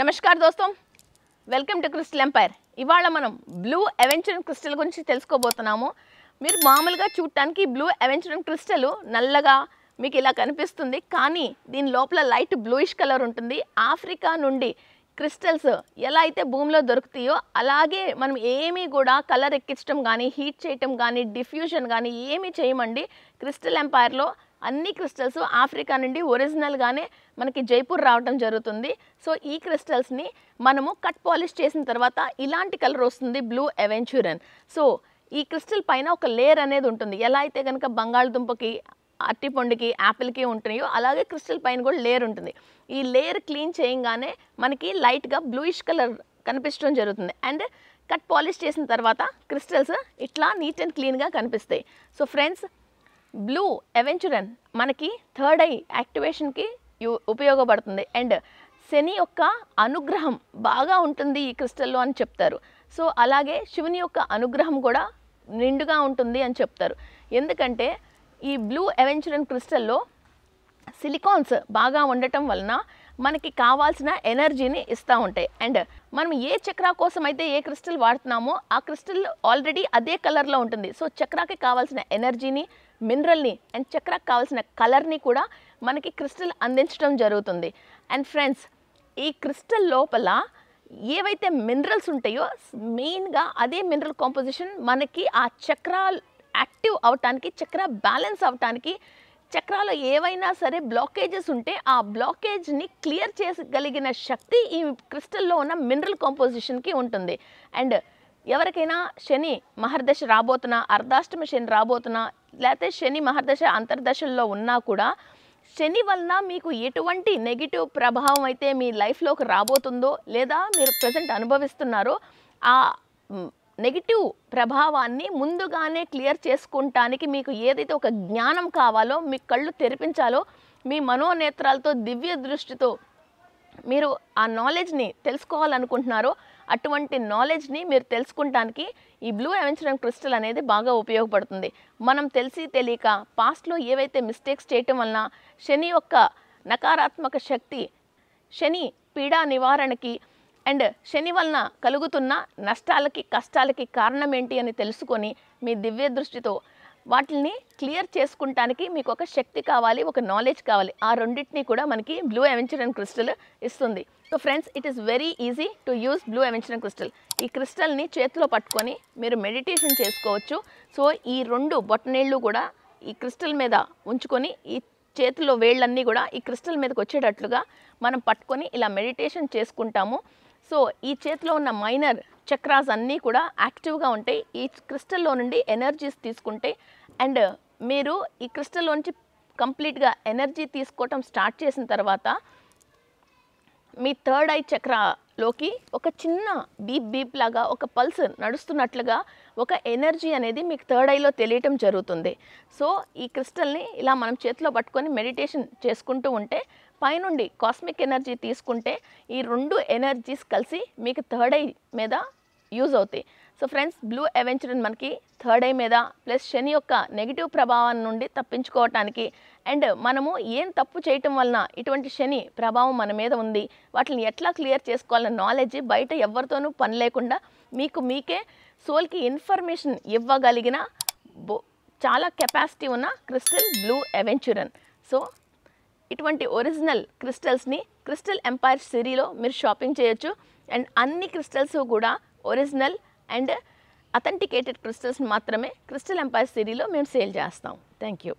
నమస్కార్ దోస్తం welcome to Crystal Empire ఇవాళ మనం బ్లూ అవెంచరన్ క్రిస్టల్ గురించి తెలుసుకోబోతున్నాము మీరు మామూలుగా చూడటానికి బ్లూ అవెంచరన్ క్రిస్టల్ నల్లగా మీకు ఇలా కనిపిస్తుంది కానీ దీని లోపల లైట్ బ్లూయిష్ కలర్ ఉంటుంది ఆఫ్రికా నుండి క్రిస్టల్స్ ఎలా అయితే భూమిలో దొరుకుతాయో అలాగే మనం ఏమీ కూడా కలర్ ఎక్కించడం కానీ హీట్ చేయటం కానీ డిఫ్యూజన్ కానీ ఏమీ చేయమండి క్రిస్టల్ ఎంపైర్లో అన్ని క్రిస్టల్స్ ఆఫ్రికా నుండి ఒరిజినల్గానే మనకి జైపూర్ రావటం జరుగుతుంది సో ఈ క్రిస్టల్స్ని మనము కట్ పాలిష్ చేసిన తర్వాత ఇలాంటి కలర్ వస్తుంది బ్లూ ఎవెంచురన్ సో ఈ క్రిస్టల్ పైన ఒక లేయర్ అనేది ఉంటుంది ఎలా అయితే కనుక బంగాళదుంపకి అట్టిపండుకి యాపిల్కి ఉంటున్నాయో అలాగే క్రిస్టల్ పైన కూడా లేయర్ ఉంటుంది ఈ లేయర్ క్లీన్ చేయంగానే మనకి లైట్గా బ్లూయిష్ కలర్ కనిపించడం జరుగుతుంది అండ్ కట్ పాలిష్ చేసిన తర్వాత క్రిస్టల్స్ ఇట్లా నీట్ అండ్ క్లీన్గా కనిపిస్తాయి సో ఫ్రెండ్స్ బ్లూ ఎవెంచురన్ మనకి థర్డ్ ఐ యాక్టివేషన్కి ఉపయోగపడుతుంది అండ్ శని యొక్క అనుగ్రహం బాగా ఉంటుంది ఈ క్రిస్టల్లో అని చెప్తారు సో అలాగే శివుని యొక్క అనుగ్రహం కూడా నిండుగా ఉంటుంది అని చెప్తారు ఎందుకంటే ఈ బ్లూ ఎవెంచురన్ క్రిస్టల్లో సిలికాన్స్ బాగా ఉండటం వలన మనకి కావాల్సిన ఎనర్జీని ఇస్తూ ఉంటాయి అండ్ మనం ఏ చక్రా కోసం అయితే ఏ క్రిస్టల్ వాడుతున్నామో ఆ క్రిస్టల్ ఆల్రెడీ అదే కలర్లో ఉంటుంది సో చక్రాకి కావాల్సిన ఎనర్జీని మినరల్ని అండ్ చక్రాకు కావాల్సిన కలర్ని కూడా మనకి క్రిస్టల్ అందించడం జరుగుతుంది అండ్ ఫ్రెండ్స్ ఈ క్రిస్టల్ లోపల ఏవైతే మినరల్స్ ఉంటాయో మెయిన్గా అదే మినరల్ కాంపోజిషన్ మనకి ఆ చక్రాలు యాక్టివ్ అవటానికి చక్ర బ్యాలెన్స్ అవటానికి చక్రాలు ఏవైనా సరే బ్లాకేజెస్ ఉంటే ఆ బ్లాకేజ్ని క్లియర్ చేయగలిగిన శక్తి ఈ క్రిస్టల్లో ఉన్న మినరల్ కాంపోజిషన్కి ఉంటుంది అండ్ ఎవరికైనా శని మహర్దశ రాబోతున్నా అర్ధాష్టమి శని రాబోతున్నా లేకపోతే శని మహర్దశ అంతర్దశల్లో ఉన్నా కూడా శని వలన మీకు ఎటువంటి నెగిటివ్ ప్రభావం అయితే మీ లైఫ్లోకి రాబోతుందో లేదా మీరు ప్రజెంట్ అనుభవిస్తున్నారో ఆ నెగిటివ్ ప్రభావాన్ని ముందుగానే క్లియర్ చేసుకుంటానికి మీకు ఏదైతే ఒక జ్ఞానం కావాలో మీ కళ్ళు తెరిపించాలో మీ మనోనేత్రాలతో దివ్య దృష్టితో మీరు ఆ నాలెడ్జ్ని తెలుసుకోవాలనుకుంటున్నారో అటువంటి నాలెడ్జ్ని మీరు తెలుసుకుంటానికి ఈ బ్లూ అవెన్చరన్ క్రిస్టల్ అనేది బాగా ఉపయోగపడుతుంది మనం తెలిసి తెలియక పాస్ట్లో ఏవైతే మిస్టేక్స్ చేయటం వలన శని యొక్క నకారాత్మక శక్తి శని పీడా నివారణకి అండ్ శని వలన కలుగుతున్న నష్టాలకి కష్టాలకి కారణం ఏంటి అని తెలుసుకొని మీ దివ్య దృష్టితో వాటిని క్లియర్ చేసుకుంటానికి మీకు ఒక శక్తి కావాలి ఒక నాలెడ్జ్ కావాలి ఆ రెండింటిని కూడా మనకి బ్లూ అవెంచరన్ క్రిస్టల్ ఇస్తుంది so friends it is very easy to use blue aventurine crystal ఈ క్రిస్టల్ని చేతిలో పట్టుకొని మీరు మెడిటేషన్ చేసుకోవచ్చు సో ఈ రెండు బొట్టనీళ్ళు కూడా ఈ క్రిస్టల్ మీద ఉంచుకొని ఈ చేతిలో వేళ్ళన్నీ కూడా ఈ క్రిస్టల్ మీదకి వచ్చేటట్లుగా మనం పట్టుకొని ఇలా మెడిటేషన్ చేసుకుంటాము సో ఈ చేతిలో ఉన్న మైనర్ చక్రాస్ అన్నీ కూడా యాక్టివ్గా ఉంటాయి ఈ క్రిస్టల్లో నుండి ఎనర్జీస్ తీసుకుంటే అండ్ మీరు ఈ క్రిస్టల్లో నుంచి కంప్లీట్గా ఎనర్జీ తీసుకోవటం స్టార్ట్ చేసిన తర్వాత మీ థర్డ్ ఐ చక్రలోకి ఒక చిన్న బీప్ బీప్ లాగా ఒక పల్స్ నడుస్తున్నట్లుగా ఒక ఎనర్జీ అనేది మీకు థర్డ్ ఐలో తెలియటం జరుగుతుంది సో ఈ క్రిస్టల్ని ఇలా మనం చేతిలో పట్టుకొని మెడిటేషన్ చేసుకుంటూ ఉంటే పైనుండి కాస్మిక్ ఎనర్జీ తీసుకుంటే ఈ రెండు ఎనర్జీస్ కలిసి మీకు థర్డ్ ఐ మీద యూజ్ అవుతాయి సో ఫ్రెండ్స్ బ్లూ అవెంచరన్ మనకి థర్డ్ ఐ మీద ప్లస్ శని యొక్క నెగిటివ్ ప్రభావం నుండి తప్పించుకోవటానికి అండ్ మనము ఏం తప్పు చేయటం వలన ఇటువంటి శని ప్రభావం మన మీద ఉంది వాటిని ఎట్లా క్లియర్ చేసుకోవాలన్న నాలెడ్జ్ బయట ఎవరితోనూ పని లేకుండా మీకు మీకే సోల్కి ఇన్ఫర్మేషన్ ఇవ్వగలిగిన చాలా కెపాసిటీ ఉన్న క్రిస్టల్ బ్లూ అవెంచురన్ సో ఇటువంటి ఒరిజినల్ క్రిస్టల్స్ని క్రిస్టల్ ఎంపైర్ సిరీలో మీరు షాపింగ్ చేయొచ్చు అండ్ అన్ని క్రిస్టల్స్ కూడా ఒరిజినల్ అండ్ అథెంటికేటెడ్ క్రిస్టల్స్ మాత్రమే క్రిస్టల్ ఎంపైర్ సిరీలో మేము సేల్ చేస్తాం థ్యాంక్ యూ